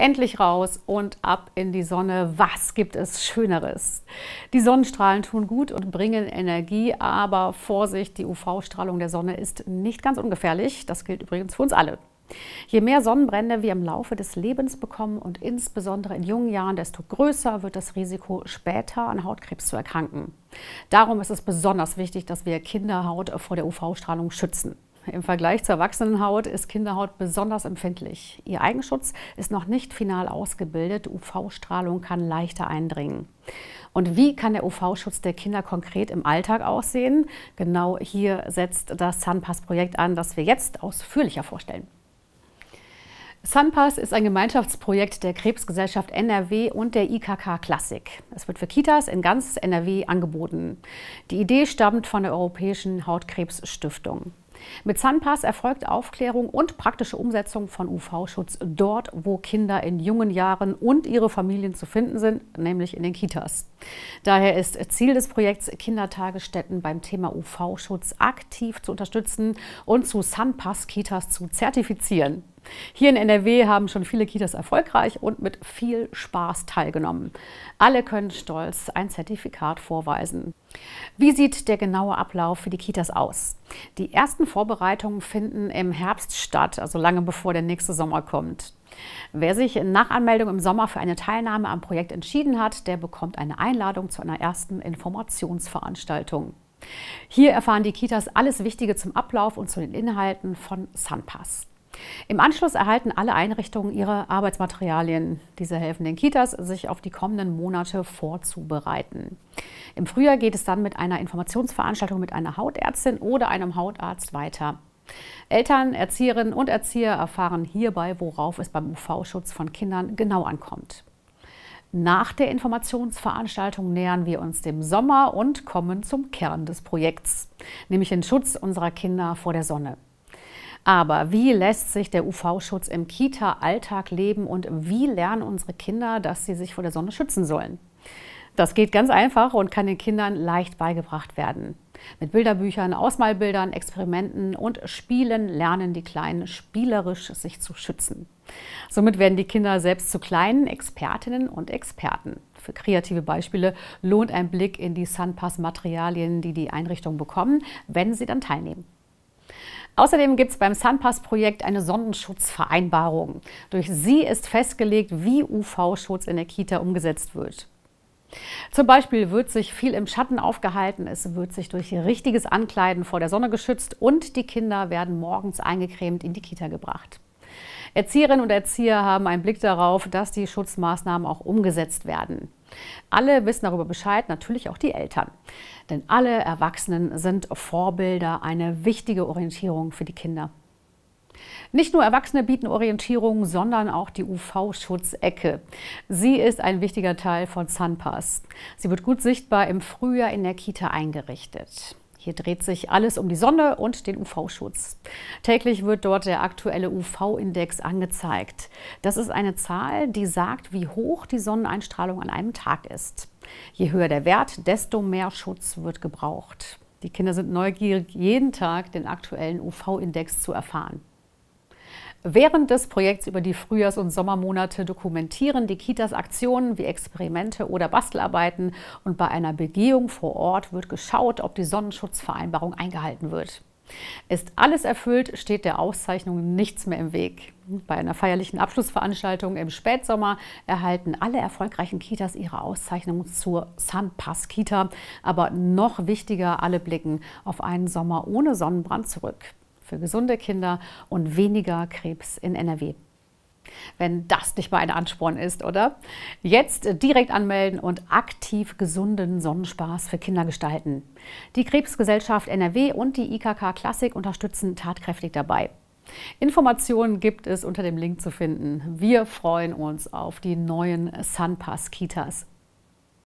Endlich raus und ab in die Sonne. Was gibt es Schöneres? Die Sonnenstrahlen tun gut und bringen Energie, aber Vorsicht, die UV-Strahlung der Sonne ist nicht ganz ungefährlich. Das gilt übrigens für uns alle. Je mehr Sonnenbrände wir im Laufe des Lebens bekommen und insbesondere in jungen Jahren, desto größer wird das Risiko, später an Hautkrebs zu erkranken. Darum ist es besonders wichtig, dass wir Kinderhaut vor der UV-Strahlung schützen. Im Vergleich zur Erwachsenenhaut ist Kinderhaut besonders empfindlich. Ihr Eigenschutz ist noch nicht final ausgebildet. UV-Strahlung kann leichter eindringen. Und wie kann der UV-Schutz der Kinder konkret im Alltag aussehen? Genau hier setzt das Sunpass-Projekt an, das wir jetzt ausführlicher vorstellen. Sunpass ist ein Gemeinschaftsprojekt der Krebsgesellschaft NRW und der IKK Klassik. Es wird für Kitas in ganz NRW angeboten. Die Idee stammt von der Europäischen Hautkrebsstiftung. Mit Sunpass erfolgt Aufklärung und praktische Umsetzung von UV-Schutz dort, wo Kinder in jungen Jahren und ihre Familien zu finden sind, nämlich in den Kitas. Daher ist Ziel des Projekts, Kindertagesstätten beim Thema UV-Schutz aktiv zu unterstützen und zu Sunpass-Kitas zu zertifizieren. Hier in NRW haben schon viele Kitas erfolgreich und mit viel Spaß teilgenommen. Alle können stolz ein Zertifikat vorweisen. Wie sieht der genaue Ablauf für die Kitas aus? Die ersten Vorbereitungen finden im Herbst statt, also lange bevor der nächste Sommer kommt. Wer sich nach Anmeldung im Sommer für eine Teilnahme am Projekt entschieden hat, der bekommt eine Einladung zu einer ersten Informationsveranstaltung. Hier erfahren die Kitas alles Wichtige zum Ablauf und zu den Inhalten von SunPass. Im Anschluss erhalten alle Einrichtungen ihre Arbeitsmaterialien. Diese helfen den Kitas, sich auf die kommenden Monate vorzubereiten. Im Frühjahr geht es dann mit einer Informationsveranstaltung mit einer Hautärztin oder einem Hautarzt weiter. Eltern, Erzieherinnen und Erzieher erfahren hierbei, worauf es beim UV-Schutz von Kindern genau ankommt. Nach der Informationsveranstaltung nähern wir uns dem Sommer und kommen zum Kern des Projekts, nämlich den Schutz unserer Kinder vor der Sonne. Aber wie lässt sich der UV-Schutz im Kita-Alltag leben und wie lernen unsere Kinder, dass sie sich vor der Sonne schützen sollen? Das geht ganz einfach und kann den Kindern leicht beigebracht werden. Mit Bilderbüchern, Ausmalbildern, Experimenten und Spielen lernen die Kleinen spielerisch sich zu schützen. Somit werden die Kinder selbst zu kleinen Expertinnen und Experten. Für kreative Beispiele lohnt ein Blick in die Sunpass-Materialien, die die Einrichtung bekommen, wenn sie dann teilnehmen. Außerdem gibt es beim Sunpass-Projekt eine Sonnenschutzvereinbarung. Durch sie ist festgelegt, wie UV-Schutz in der Kita umgesetzt wird. Zum Beispiel wird sich viel im Schatten aufgehalten, es wird sich durch richtiges Ankleiden vor der Sonne geschützt und die Kinder werden morgens eingecremt in die Kita gebracht. Erzieherinnen und Erzieher haben einen Blick darauf, dass die Schutzmaßnahmen auch umgesetzt werden. Alle wissen darüber Bescheid, natürlich auch die Eltern. Denn alle Erwachsenen sind Vorbilder, eine wichtige Orientierung für die Kinder. Nicht nur Erwachsene bieten Orientierung, sondern auch die UV-Schutzecke. Sie ist ein wichtiger Teil von SunPass. Sie wird gut sichtbar im Frühjahr in der Kita eingerichtet. Hier dreht sich alles um die Sonne und den UV-Schutz. Täglich wird dort der aktuelle UV-Index angezeigt. Das ist eine Zahl, die sagt, wie hoch die Sonneneinstrahlung an einem Tag ist. Je höher der Wert, desto mehr Schutz wird gebraucht. Die Kinder sind neugierig, jeden Tag den aktuellen UV-Index zu erfahren. Während des Projekts über die Frühjahrs- und Sommermonate dokumentieren die Kitas Aktionen wie Experimente oder Bastelarbeiten und bei einer Begehung vor Ort wird geschaut, ob die Sonnenschutzvereinbarung eingehalten wird. Ist alles erfüllt, steht der Auszeichnung nichts mehr im Weg. Bei einer feierlichen Abschlussveranstaltung im Spätsommer erhalten alle erfolgreichen Kitas ihre Auszeichnung zur Sunpass Kita. Aber noch wichtiger, alle blicken auf einen Sommer ohne Sonnenbrand zurück für gesunde Kinder und weniger Krebs in NRW. Wenn das nicht mal ein Ansporn ist, oder? Jetzt direkt anmelden und aktiv gesunden Sonnenspaß für Kinder gestalten. Die Krebsgesellschaft NRW und die IKK Klassik unterstützen tatkräftig dabei. Informationen gibt es unter dem Link zu finden. Wir freuen uns auf die neuen Sunpass-Kitas.